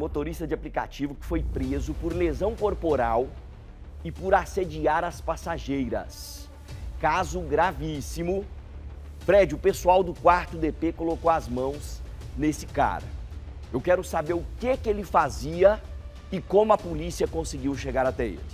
motorista de aplicativo que foi preso por lesão corporal e por assediar as passageiras. Caso gravíssimo. Fred, o pessoal do quarto DP colocou as mãos nesse cara. Eu quero saber o que, que ele fazia e como a polícia conseguiu chegar até ele.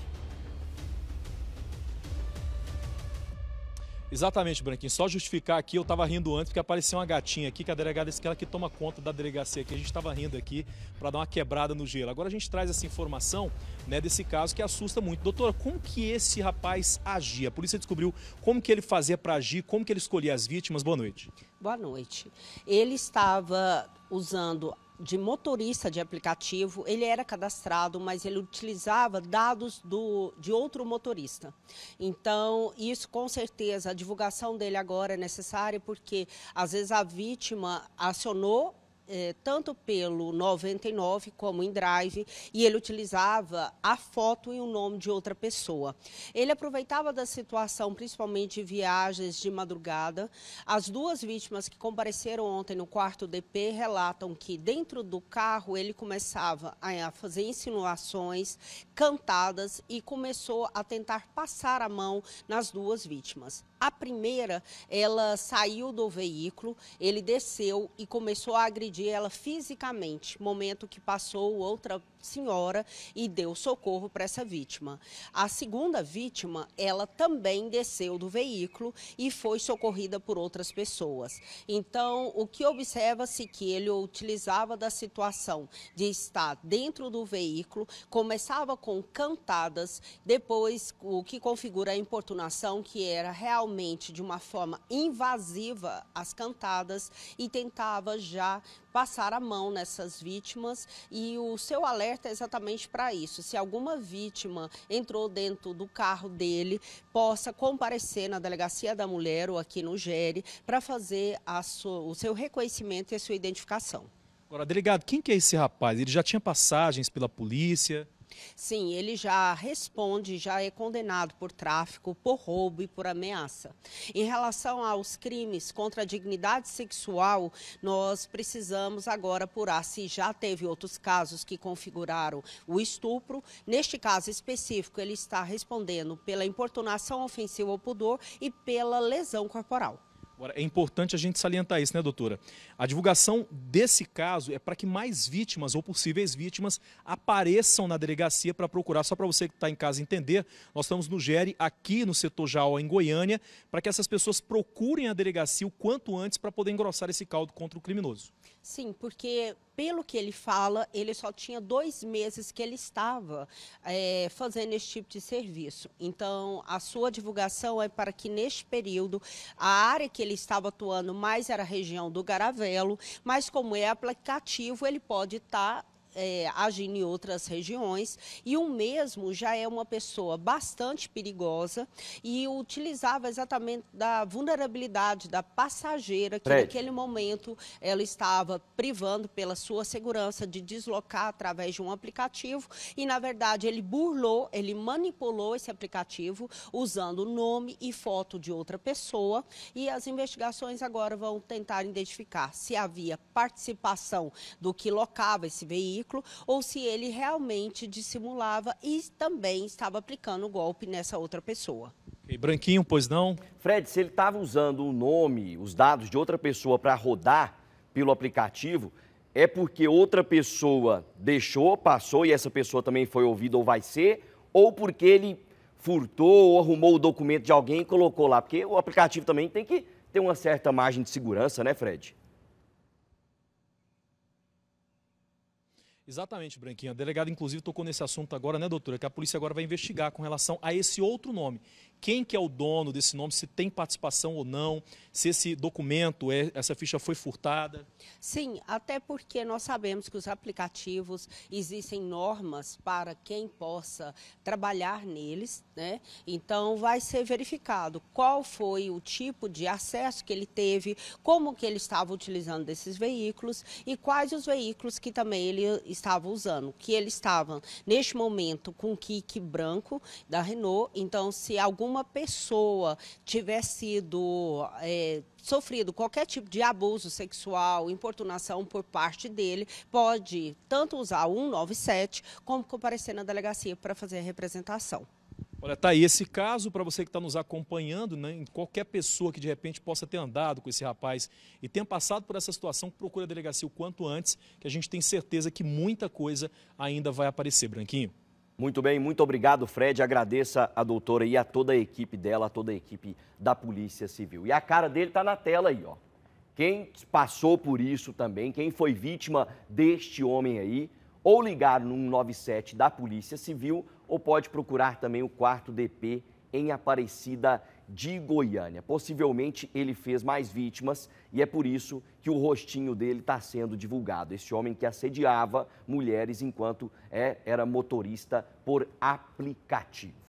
Exatamente, Branquinho. Só justificar aqui, eu estava rindo antes porque apareceu uma gatinha aqui, que a delegada disse que ela que toma conta da delegacia aqui. A gente estava rindo aqui para dar uma quebrada no gelo. Agora a gente traz essa informação né, desse caso que assusta muito. Doutora, como que esse rapaz agia? A polícia descobriu como que ele fazia para agir, como que ele escolhia as vítimas. Boa noite. Boa noite. Ele estava usando de motorista de aplicativo, ele era cadastrado, mas ele utilizava dados do, de outro motorista. Então, isso com certeza, a divulgação dele agora é necessária, porque às vezes a vítima acionou eh, tanto pelo 99 como em Drive e ele utilizava a foto e o nome de outra pessoa. Ele aproveitava da situação, principalmente viagens de madrugada. As duas vítimas que compareceram ontem no quarto DP relatam que dentro do carro ele começava a fazer insinuações, cantadas e começou a tentar passar a mão nas duas vítimas. A primeira, ela saiu do veículo, ele desceu e começou a agredir ela fisicamente, momento que passou outra senhora e deu socorro para essa vítima. A segunda vítima, ela também desceu do veículo e foi socorrida por outras pessoas. Então, o que observa-se que ele utilizava da situação de estar dentro do veículo, começava com cantadas, depois o que configura a importunação que era realmente totalmente, de uma forma invasiva, as cantadas e tentava já passar a mão nessas vítimas. E o seu alerta é exatamente para isso. Se alguma vítima entrou dentro do carro dele, possa comparecer na delegacia da mulher ou aqui no GERE para fazer sua, o seu reconhecimento e a sua identificação. Agora, delegado, quem que é esse rapaz? Ele já tinha passagens pela polícia? Sim, ele já responde, já é condenado por tráfico, por roubo e por ameaça. Em relação aos crimes contra a dignidade sexual, nós precisamos agora apurar se já teve outros casos que configuraram o estupro. Neste caso específico, ele está respondendo pela importunação ofensiva ao pudor e pela lesão corporal. Agora, é importante a gente salientar isso, né, doutora? A divulgação desse caso é para que mais vítimas ou possíveis vítimas apareçam na delegacia para procurar. Só para você que está em casa entender, nós estamos no GERE, aqui no setor Jaó, em Goiânia, para que essas pessoas procurem a delegacia o quanto antes para poder engrossar esse caldo contra o criminoso. Sim, porque pelo que ele fala, ele só tinha dois meses que ele estava é, fazendo esse tipo de serviço. Então, a sua divulgação é para que neste período a área que ele estava atuando mais era a região do Garavelo, mas como é aplicativo, ele pode estar tá é, agindo em outras regiões, e o mesmo já é uma pessoa bastante perigosa e utilizava exatamente da vulnerabilidade da passageira que Fred. naquele momento ela estava privando pela sua segurança de deslocar através de um aplicativo e na verdade ele burlou, ele manipulou esse aplicativo usando o nome e foto de outra pessoa e as investigações agora vão tentar identificar se havia participação do que locava esse veículo veículo ou se ele realmente dissimulava e também estava aplicando o golpe nessa outra pessoa. E branquinho, pois não? Fred, se ele estava usando o nome, os dados de outra pessoa para rodar pelo aplicativo, é porque outra pessoa deixou, passou e essa pessoa também foi ouvida ou vai ser, ou porque ele furtou ou arrumou o documento de alguém e colocou lá, porque o aplicativo também tem que ter uma certa margem de segurança, né, Fred? Exatamente, branquinha. A delegada, inclusive, tocou nesse assunto agora, né, doutora? Que a polícia agora vai investigar com relação a esse outro nome, quem que é o dono desse nome, se tem participação ou não, se esse documento, é, essa ficha foi furtada? Sim, até porque nós sabemos que os aplicativos existem normas para quem possa trabalhar neles, né? Então vai ser verificado qual foi o tipo de acesso que ele teve, como que ele estava utilizando desses veículos e quais os veículos que também ele estava usando, que ele estava neste momento com o kick branco da Renault, então se algum alguma pessoa tiver sido é, sofrido qualquer tipo de abuso sexual, importunação por parte dele, pode tanto usar o 197 como comparecer na delegacia para fazer a representação. Olha, tá aí esse caso para você que está nos acompanhando, né? Qualquer pessoa que de repente possa ter andado com esse rapaz e tenha passado por essa situação, procure a delegacia o quanto antes, que a gente tem certeza que muita coisa ainda vai aparecer, Branquinho. Muito bem, muito obrigado, Fred. Agradeça a doutora e a toda a equipe dela, a toda a equipe da Polícia Civil. E a cara dele está na tela aí, ó. Quem passou por isso também, quem foi vítima deste homem aí, ou ligar no 197 da Polícia Civil, ou pode procurar também o quarto DP em Aparecida de Goiânia. Possivelmente ele fez mais vítimas e é por isso que o rostinho dele está sendo divulgado. Esse homem que assediava mulheres enquanto é, era motorista por aplicativo.